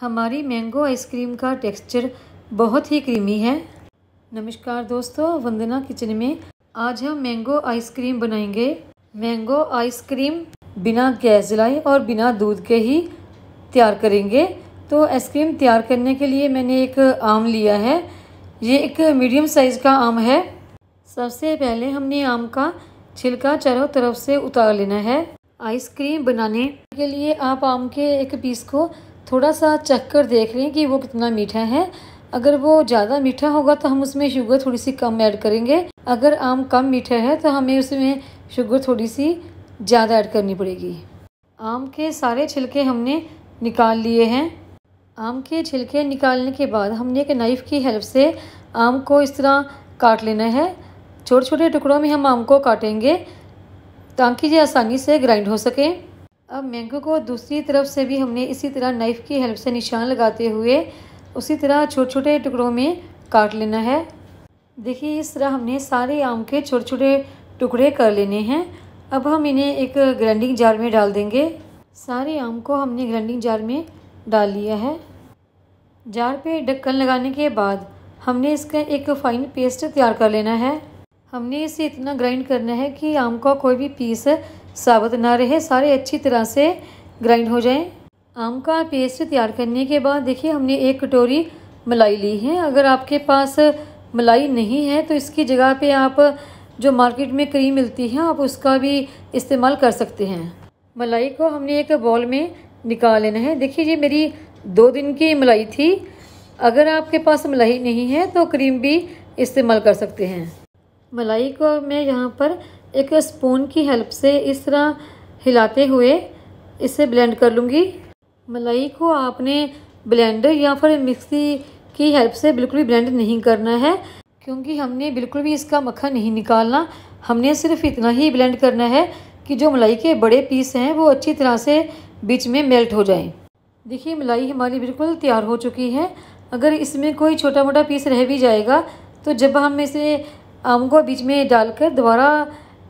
हमारी mango ice cream का texture बहुत ही क्रीमी है नमस्कार दोस्तों वंदना किचन में आज हम मैंगो आइसक्रीम बनाएंगे मैंगो आइसक्रीम बिना गैस जलाए और बिना दूध के ही तैयार करेंगे तो आइसक्रीम तैयार करने के लिए मैंने एक आम लिया है ये एक मीडियम साइज़ का आम है सबसे पहले हमने आम का छिलका चारों तरफ से उतार लेना है आइसक्रीम बनाने के लिए आप आम के एक पीस को थोड़ा सा चख कर देख लें कि वो कितना मीठा है अगर वो ज़्यादा मीठा होगा तो हम उसमें शुगर थोड़ी सी कम ऐड करेंगे अगर आम कम मीठा है तो हमें उसमें शुगर थोड़ी सी ज़्यादा ऐड करनी पड़ेगी आम के सारे छिलके हमने निकाल लिए हैं आम के छिलके निकालने के बाद हमने एक नाइफ़ की हेल्प से आम को इस तरह काट लेना है छोटे छोटे टुकड़ों में हम आम को काटेंगे ताकि ये आसानी से ग्राइंड हो सके अब मैंगो को दूसरी तरफ से भी हमने इसी तरह नाइफ़ की हेल्प से निशान लगाते हुए उसी तरह छोटे छोटे टुकड़ों में काट लेना है देखिए इस तरह हमने सारे आम के छोटे छोटे टुकड़े कर लेने हैं अब हम इन्हें एक ग्राइंडिंग जार में डाल देंगे सारे आम को हमने ग्राइंडिंग जार में डाल लिया है जार पे ढक्कन लगाने के बाद हमने इसका एक फ़ाइन पेस्ट तैयार कर लेना है हमने इसे इतना ग्राइंड करना है कि आम का कोई भी पीस साबुत ना रहे सारे अच्छी तरह से ग्राइंड हो जाएं आम का पेस्ट तैयार करने के बाद देखिए हमने एक कटोरी मलाई ली है अगर आपके पास मलाई नहीं है तो इसकी जगह पे आप जो मार्केट में क्रीम मिलती है आप उसका भी इस्तेमाल कर सकते हैं मलाई को हमने एक बॉल में निकाल लेना है देखिए ये मेरी दो दिन की मलाई थी अगर आपके पास मलाई नहीं है तो क्रीम भी इस्तेमाल कर सकते हैं मलाई को मैं यहाँ पर एक स्पून की हेल्प से इस तरह हिलाते हुए इसे ब्लेंड कर लूँगी मलाई को आपने ब्लेंडर या फिर मिक्सी की हेल्प से बिल्कुल भी ब्लेंड नहीं करना है क्योंकि हमने बिल्कुल भी इसका मक्खन नहीं निकालना हमने सिर्फ इतना ही ब्लेंड करना है कि जो मलाई के बड़े पीस हैं वो अच्छी तरह से बीच में मेल्ट हो जाएं। देखिए मलाई हमारी बिल्कुल तैयार हो चुकी है अगर इसमें कोई छोटा मोटा पीस रह भी जाएगा तो जब हम इसे आम को बीच में डालकर दोबारा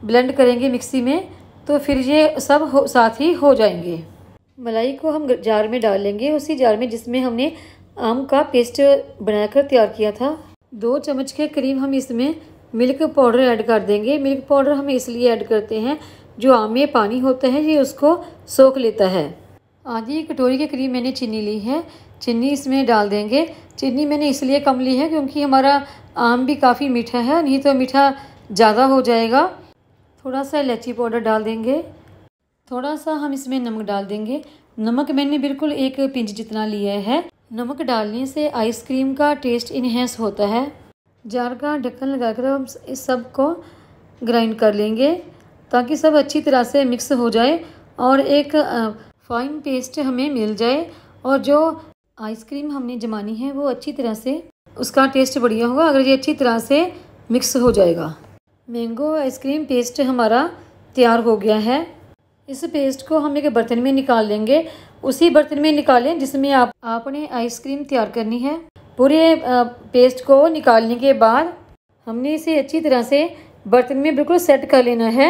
ब्लेंड करेंगे मिक्सी में तो फिर ये सब हो, साथ ही हो जाएंगे मलाई को हम जार में डालेंगे उसी जार में जिसमें हमने आम का पेस्ट बनाकर तैयार किया था दो चम्मच के करीब हम इसमें मिल्क पाउडर ऐड कर देंगे मिल्क पाउडर हम इसलिए ऐड करते हैं जो आम में पानी होता है ये उसको सोख लेता है आधी कटोरी के करीब मैंने चीनी ली है चीनी इसमें डाल देंगे चीनी मैंने इसलिए कम ली है क्योंकि हमारा आम भी काफ़ी मीठा है नहीं तो मीठा ज़्यादा हो जाएगा थोड़ा सा इलायची पाउडर डाल देंगे थोड़ा सा हम इसमें नमक डाल देंगे नमक मैंने बिल्कुल एक पिंच जितना लिया है नमक डालने से आइसक्रीम का टेस्ट इन्हेंस होता है जार का ढक्कन लगाकर हम इस सब को ग्राइंड कर लेंगे ताकि सब अच्छी तरह से मिक्स हो जाए और एक फाइन पेस्ट हमें मिल जाए और जो आइसक्रीम हमने जमानी है वो अच्छी तरह से उसका टेस्ट बढ़िया होगा अगर ये अच्छी तरह से मिक्स हो जाएगा मैंगो आइसक्रीम पेस्ट हमारा तैयार हो गया है इस पेस्ट को हम एक बर्तन में निकाल लेंगे उसी बर्तन में निकालें जिसमें आप आपने आइसक्रीम तैयार करनी है पूरे पेस्ट को निकालने के बाद हमने इसे अच्छी तरह से बर्तन में बिल्कुल सेट कर लेना है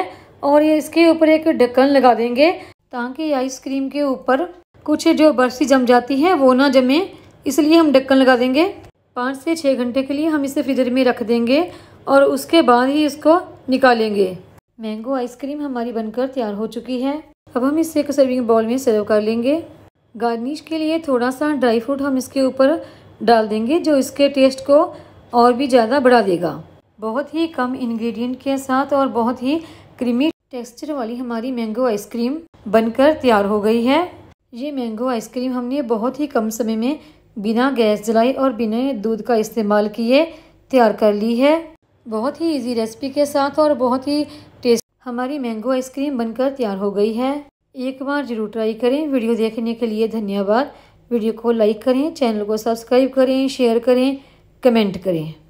और ये इसके ऊपर एक ढक्कन लगा देंगे ताकि आइसक्रीम के ऊपर कुछ जो बर्फी जम जाती है वो ना जमे इसलिए हम ढक्कन लगा देंगे पाँच से छः घंटे के लिए हम इसे फ्रीजर में रख देंगे और उसके बाद ही इसको निकालेंगे मैंगो आइसक्रीम हमारी बनकर तैयार हो चुकी है अब हम इसे एक सर्विंग बॉल में सर्व कर लेंगे गार्निश के लिए थोड़ा सा ड्राई फ्रूट हम इसके ऊपर डाल देंगे जो इसके टेस्ट को और भी ज़्यादा बढ़ा देगा बहुत ही कम इंग्रेडिएंट के साथ और बहुत ही क्रीमी टेक्सचर वाली हमारी मैंगो आइसक्रीम बनकर तैयार हो गई है ये मैंगो आइसक्रीम हमने बहुत ही कम समय में बिना गैस जलाए और बिना दूध का इस्तेमाल किए तैयार कर ली है बहुत ही इजी रेसिपी के साथ और बहुत ही टेस्ट हमारी मैंगो आइसक्रीम बनकर तैयार हो गई है एक बार ज़रूर ट्राई करें वीडियो देखने के लिए धन्यवाद वीडियो को लाइक करें चैनल को सब्सक्राइब करें शेयर करें कमेंट करें